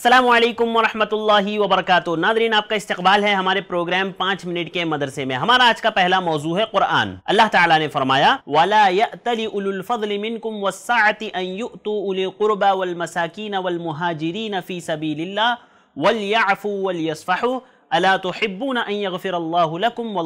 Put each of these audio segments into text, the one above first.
अस्सलाम वालेकुम वरहमतुल्लाहि वबरकातुहू नादरीन आपका इस्तकबाल है हमारे प्रोग्राम पाँच मिनट के मदरसे में हमारा आज का पहला मौजू है कुरान अल्लाह ताला ने फरमाया वाला मिनकुम अन उलि वल वल फी सबीलिल्लाह वल वल अला तो हिब्बूना गफ़िर लकुम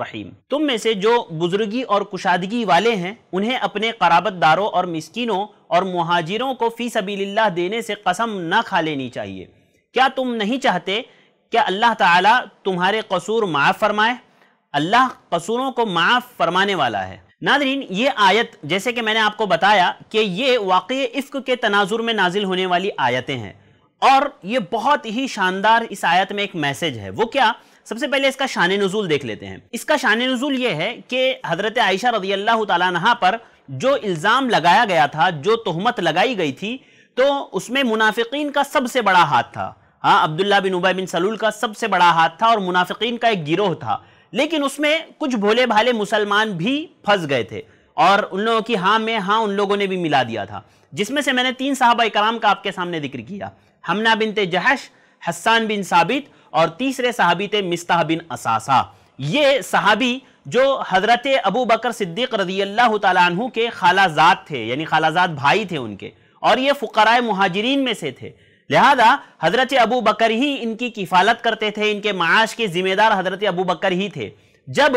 रहीम तुम में से जो बुजुर्गी और कुशादगी वाले हैं उन्हें अपने कराबतदारों और मिसकिनों और महाजिरों को फ़ी सबील्ला देने से कसम न खा लेनी चाहिए क्या तुम नहीं चाहते क्या अल्लाह ताला तुम्हारे कसूर माफ़ फरमाए अल्लाह कसूरों को माफ़ फरमाने वाला है नादरीन ये आयत जैसे कि मैंने आपको बताया कि ये वाक़ इफ़्क के तनाजुर में नाजिल होने वाली आयतें हैं और ये बहुत ही शानदार इस आयत में एक मैसेज है वो क्या सबसे पहले इसका शान नजूल देख लेते हैं इसका शान नजूल ये है कि हज़रत आयशा रजी अल्लाह तहा पर जो इल्ज़ाम लगाया गया था जो तहमत लगाई गई थी तो उसमें मुनाफिकीन का सबसे बड़ा हाथ था हाँ अब्दुल्ला बिन उबा बिन सलूल का सबसे बड़ा हाथ था और मुनाफिकीन का एक गिरोह था लेकिन उसमें कुछ भोले भाले मुसलमान भी फंस गए थे और उन लोगों की हाँ में हाँ उन लोगों ने भी मिला दिया था जिसमें से मैंने तीन साहबा कराम का आपके सामने जिक्र किया हमना बिन ते जहश हसान बिन साबित और तीसरे सहाबी थे मिस्ताह बिन असासा ये सहाबी जो हज़रत अबू बकर सिद्दीक रजी अल्लाह तु के खालाजात थे यानी खालाजात भाई थे उनके और ये फ़ुकराए महाजरीन में से थे लिहाजा हज़रत अबू बकर ही इनकी किफ़ालत करते थे इनके माश के ज़िम्मेदार हज़रत अबू बकर ही थे जब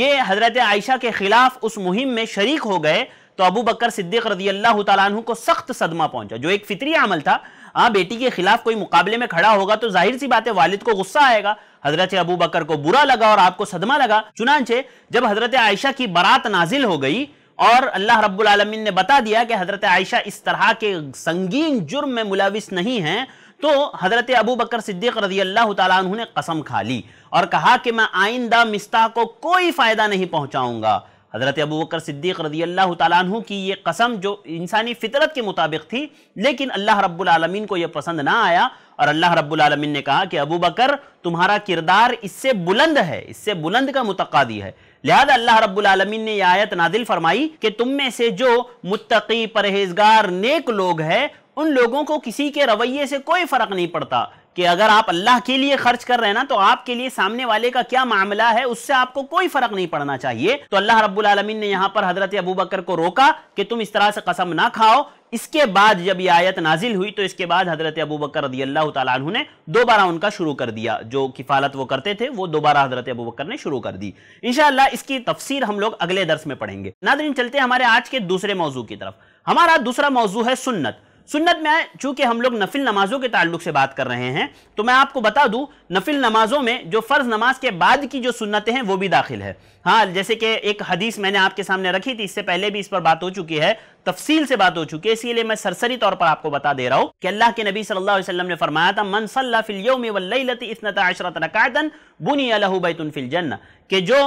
ये हज़रत आयशा के ख़िलाफ़ उस मुहिम में शरीक हो गए तो अबू बकर सिद्दीक रजी अल्लाह तु को सख्त सदमा पहुंचा जो एक फितरी अमल था हाँ बेटी के खिलाफ कोई मुकाबले में खड़ा होगा तो जाहिर सी बात है वालिद को गुस्सा आएगा हजरत अबू बकर को बुरा लगा और आपको सदमा लगा चुनाचे जब हजरत आयशा की बारात नाजिल हो गई और अल्लाह रब्बुल आलमीन ने बता दिया कि हजरत आयशा इस तरह के संगीन जुर्म में मुलविस नहीं हैं तो हजरत अबू बकर सिद्दीक रजी अल्लाह तु ने कसम खा ली और कहा कि मैं आइंदा मिस्ता को कोई फ़ायदा नहीं पहुंचाऊंगा हज़रत अबू बकर सिद्दीक रजी अल्लाह तु की ये कसम जो इंसानी फितरत के मुताबिक थी लेकिन अल्लाह रब्बुलमीन को यह पसंद ना आया और अल्लाह रब्बुलमीन ने कहा कि अबू बकर तुम्हारा किरदार इससे बुलंद है इससे बुलंद का मुतकादी है लिहाजा अल्लाह रब्बुलमीन ने यह आयत नादिल फरमाई कि तुम में से जो मुतकी परहेजगार नेक लोग हैं उन लोगों को किसी के रवैये से कोई फ़र्क नहीं पड़ता कि अगर आप अल्लाह के लिए खर्च कर रहे हैं ना तो आपके लिए सामने वाले का क्या मामला है उससे आपको कोई फर्क नहीं पड़ना चाहिए तो अल्लाह रब्बुल आलमीन ने यहाँ पर हजरत अबू बकर को रोका कि तुम इस तरह से कसम ना खाओ इसके बाद जब यह आयत नाजिल हुई तो इसके बाद हजरत अबू बकर अल्लाह ने दोबारा उनका शुरू कर दिया जो किफालत वो करते थे वो दोबारा हजरत अबू बकर ने शुरू कर दी इनशाला इसकी तफसीर हम लोग अगले दर्स में पढ़ेंगे नादरीन चलते हमारे आज के दूसरे मौजू की तरफ हमारा दूसरा मौजू है सुन्नत सुन्नत में चूंकि हम लोग नफिल नमाजों के ताल्लुक से बात कर रहे हैं तो मैं आपको बता दूं नफिल नमाजों में जो फ़र्ज़ नमाज के बाद की जो सुन्नतें हैं वो भी दाखिल है हाँ जैसे कि एक हदीस मैंने आपके सामने रखी थी इससे पहले भी इस पर बात हो चुकी है तफसील से बात हो चुकी है इसीलिए मैं सरसरी तौर पर आपको बता दे रहा हूं कि अल्लाह के नबी सल्लल्लाहु अलैहि वसल्लम ने फरमाया था मन सल्ला फिल यौमि वल लैलति इस्नता अशरत रकअतन बुनिया लहु बैतुन फिल जन्नह कि जो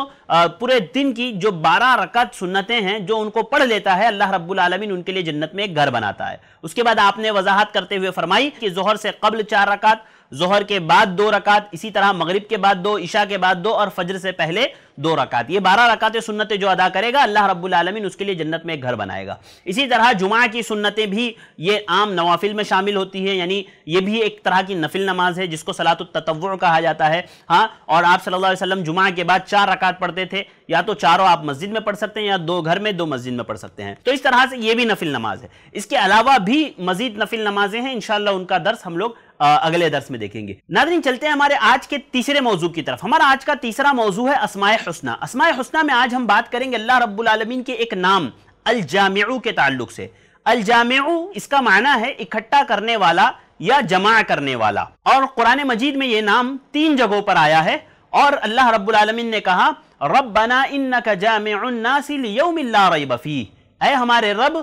पूरे दिन की जो 12 रकात सुन्नतें हैं जो उनको पढ़ लेता है अल्लाह रब्बुल आलमीन उनके लिए जन्नत में एक घर बनाता है उसके बाद आपने वजाहत करते हुए फरमाई कि जोहर से कबल चार रकात जोहर के बाद दो रकात इसी तरह मगरिब के बाद दो ईशा के बाद दो और फजर से पहले दो रकात ये बारह रकात सुन्नतें जो अदा करेगा अल्लाह रब्बुल आलमीन उसके लिए जन्नत में एक घर बनाएगा इसी तरह जुमा की सुन्नतें भी ये आम नवाफिल में शामिल होती है यानी ये भी एक तरह की नफिल नमाज है जिसको सलातुलतव कहा जाता है हाँ और आप सल्ला वसलम जुमा के बाद चार रकात पढ़ते थे या तो चारों आप मस्जिद में पढ़ सकते हैं या दो घर में दो मस्जिद में पढ़ सकते हैं तो इस तरह से ये भी नफिल नमाज है इसके अलावा भी मजीद नफिल नमाजें हैं इनशाला उनका दर्स हम लोग अगले दर्श में देखेंगे नादरी चलते हैं हमारे आज के तीसरे मौजू की तरफ हमारा आज का तीसरा मौजू है असमाय हसना असमाय हसना में आज हम बात करेंगे अल्लाह रबालमीन के एक नाम अल जामू के ताल्लुक से अल जामू इसका माना है इकट्ठा करने वाला या जमा करने वाला और कुरान मजीद में यह नाम तीन जगहों पर आया है और अल्लाह रबालमीन ने कहा रब बना इन का जामिल बफ़ी है हमारे रब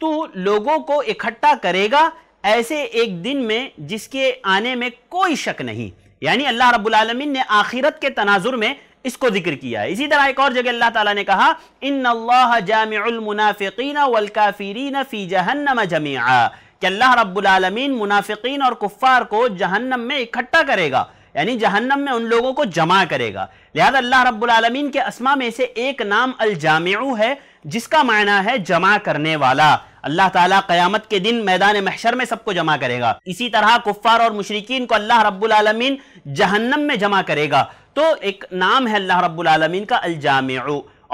तू लोगों को इकट्ठा करेगा ऐसे एक दिन में जिसके आने में कोई शक नहीं यानी अल्लाह रब्बुल आलमीन ने आखिरत के तनाजुर में इसको जिक्र किया है इसी तरह एक और जगह अल्लाह ताला ने कहा इन अल्लाह जामफिकीन वलकाफरीन फ़ी जहन्नम जमीआ कि अल्लाह रब्बुल आलमीन मुनाफिकीन और कुफ़ार को जहन्नम में इकट्ठा करेगा यानी जहन्नम में उन लोगों को जमा करेगा लिहाजा अल्लाह रब्बुल आलमीन के असमा में से एक नाम अल जामू है जिसका मायना है जमा करने वाला अल्लाह ताला कयामत के दिन मैदान महशर में सबको जमा करेगा इसी तरह कुफ्फार और मुशरकिन को अल्लाह रब्बुल आलमीन जहन्नम में जमा करेगा तो एक नाम है अल्लाह रब्बुल आलमीन का अलजाम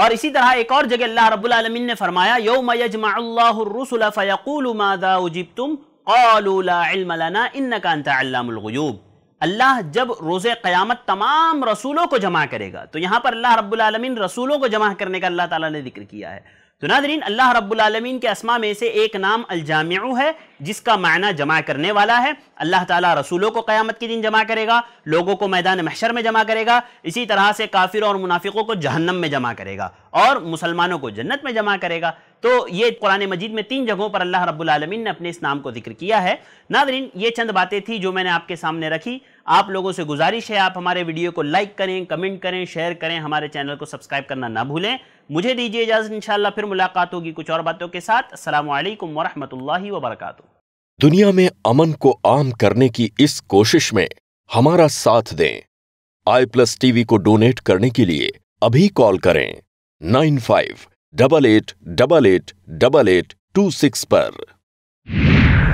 और इसी तरह एक और जगह अल्लाह रब्बुल आलमीन ने फरमाया यौम यजमाउल्लाहुर्रुसुल फयकूलु मादा उजिबतुम क़ालू ला इल्म लना इन्नका अंता अल्लामुल गुयूब अल्लाह जब रोज़े क़यामत तमाम रसूलों को जमा करेगा तो यहाँ पर अल्लाह रब्बुल आलमीन रसूलों को जमा करने का अल्लाह ताला ने जिक्र किया है तो नादरीन अल्लाह रब्बुलमीन के असमा में से एक नाम अलजामू है जिसका मायना जमा करने वाला है अल्लाह ताला रसूलों को क़यामत के दिन जमा करेगा लोगों को मैदान महशर में जमा करेगा इसी तरह से काफिरों और मुनाफिकों को जहन्नम में जमा करेगा और मुसलमानों को जन्नत में जमा करेगा तो ये कुरान मजीद में तीन जगहों पर अल्लाह रब्बुलमीन ने अपने इस नाम को जिक्र किया है नादरीन ये चंद बातें थी जो मैंने आपके सामने रखी आप लोगों से गुजारिश है आप हमारे वीडियो को लाइक करें कमेंट करें शेयर करें हमारे चैनल को सब्सक्राइब करना ना भूलें मुझे दीजिए इजाज़त इंशाल्लाह फिर मुलाकात होगी कुछ और बातों के साथ असल वरहमल वबरक दुनिया में अमन को आम करने की इस कोशिश में हमारा साथ दें आई प्लस टीवी को डोनेट करने के लिए अभी कॉल करें nine five double eight double eight double eight two six पर